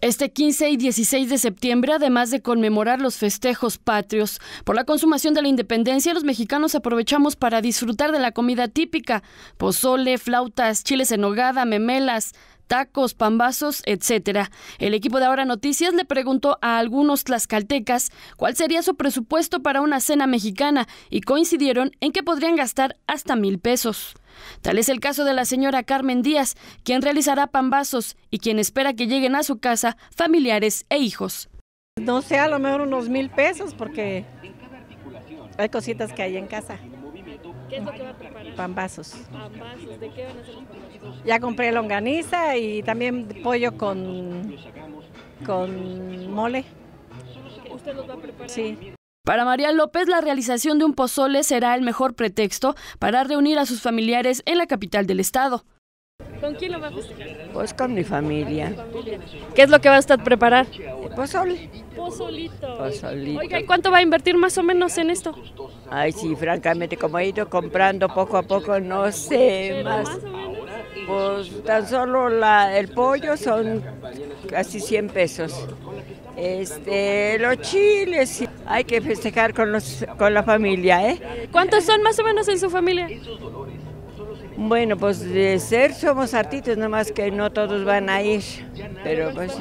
Este 15 y 16 de septiembre, además de conmemorar los festejos patrios por la consumación de la independencia, los mexicanos aprovechamos para disfrutar de la comida típica, pozole, flautas, chiles en nogada, memelas, tacos, pambazos, etcétera. El equipo de Ahora Noticias le preguntó a algunos tlaxcaltecas cuál sería su presupuesto para una cena mexicana y coincidieron en que podrían gastar hasta mil pesos. Tal es el caso de la señora Carmen Díaz, quien realizará pambazos y quien espera que lleguen a su casa familiares e hijos. No sé, a lo mejor unos mil pesos porque hay cositas que hay en casa. ¿Qué es lo que va a preparar? Pambazos. Pambazos, ¿de qué van a ser los pambazos? Ya compré longaniza y también pollo con, con mole. ¿Usted los va a preparar? Sí. Para María López, la realización de un pozole será el mejor pretexto para reunir a sus familiares en la capital del estado. ¿Con quién lo va a festejar? Pues con mi familia. ¿Qué es lo que va a estar preparar? Pozole. Pozolito. Pozolito. Oiga, ¿y cuánto va a invertir más o menos en esto? Ay, sí, francamente, como he ido comprando poco a poco, no sé más. Pues tan solo la, el pollo son casi 100 pesos. Este, los chiles, hay que festejar con, los, con la familia, ¿eh? ¿Cuántos son más o menos en su familia? Bueno, pues de ser somos artistas, nomás que no todos van a ir, pero pues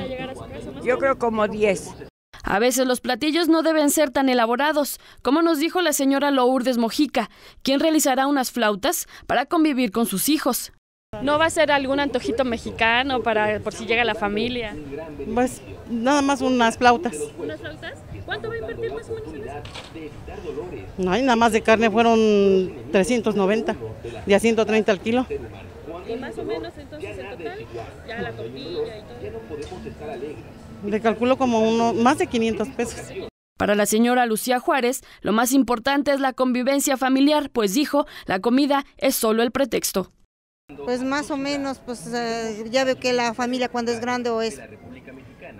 yo creo como 10. A veces los platillos no deben ser tan elaborados, como nos dijo la señora Lourdes Mojica, quien realizará unas flautas para convivir con sus hijos. ¿No va a ser algún antojito mexicano para por si llega la familia? Pues nada más unas flautas. ¿Unas flautas? ¿Cuánto va a invertir más o menos nada más de carne fueron 390, de a 130 al kilo. Y más o menos entonces en total, ya la tortilla y todo. Ya no podemos estar alegres le calculo como uno, más de 500 pesos. Para la señora Lucía Juárez, lo más importante es la convivencia familiar, pues dijo, la comida es solo el pretexto. Pues más o menos, pues eh, ya veo que la familia cuando es grande o es,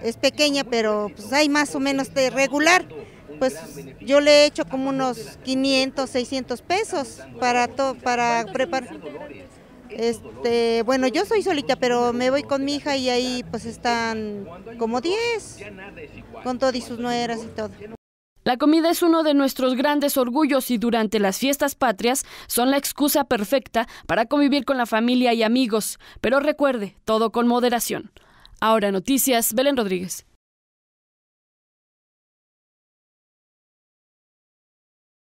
es pequeña, pero pues, hay más o menos de regular. Pues yo le he hecho como unos 500, 600 pesos para, todo para preparar. Este, bueno, yo soy solita, pero me voy con mi hija y ahí pues están como 10, con todo y sus nueras y todo. La comida es uno de nuestros grandes orgullos y durante las fiestas patrias son la excusa perfecta para convivir con la familia y amigos. Pero recuerde, todo con moderación. Ahora noticias, Belén Rodríguez.